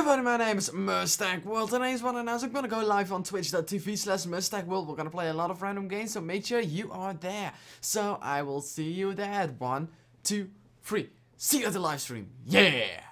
everybody, my name is Mustang World. is one announcement. I'm gonna go live on twitch.tv slash Mustang World. We're gonna play a lot of random games, so make sure you are there. So I will see you there. One, two, three. See you at the live stream. Yeah!